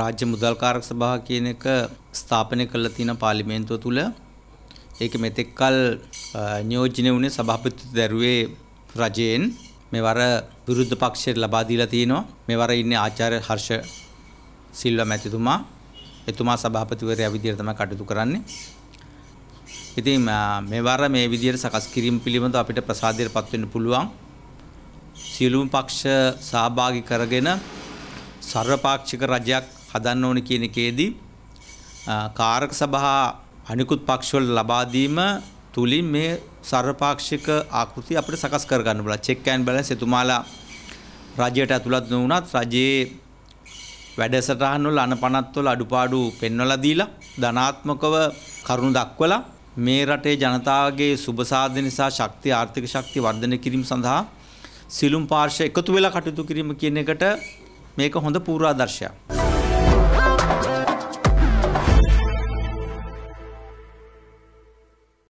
රාජ්‍ය මුදල්කාරක සභාව කියන එක ස්ථාපනය කරලා තියෙන පාර්ලිමේන්තුව තුල ඒක මෙතෙක්කල් නියෝජනය වුණේ සභාපතිතු දැරුවේ රජයෙන් මෙවර විරුද්ධ පක්ෂයට ලබා දීලා තිනවා මෙවර ඉන්නේ ආචාර්ය හර්ෂ සිල්වා මැතිතුමා එතුමා සභාපතිවරයා විදිහට තමයි කටයුතු කරන්නේ ඉතින් මෙවර මේ විදිහට සකස් කිරීම පිළිබඳව අපිට ප්‍රසාදයටපත් වෙන්න පුළුවන් සියලුම පක්ෂ සහභාගී කරගෙන සර්වපාක්ෂික රජයක් හදන්න ඕන කියන එකේදී කාරක සභා අනිකුත් පක්ෂවල ලබා දීම තුලින් මේ සර්වපාක්ෂික ආකෘතිය අපිට සකස් කර ගන්න බුණා. චෙක් ඇන්ඩ් බැලන්ස් එතුමාලා රජයට ඇතුළත් නොවුනත් රජයේ වැඩසටහන් වල අනපනත් වල අඩුපාඩු පෙන්වලා දීලා ධනාත්මකව කරුණු දක්වලා මේ රටේ ජනතාවගේ සුබ සාධන නිසා ශක්ති ආර්ථික ශක්ති වර්ධනය කිරීම සඳහා සිලුම් පාර්ශව එකතු වෙලා කටයුතු කිරීම කියන එකට මේක හොඳ පූර්වාදර්ශයක්.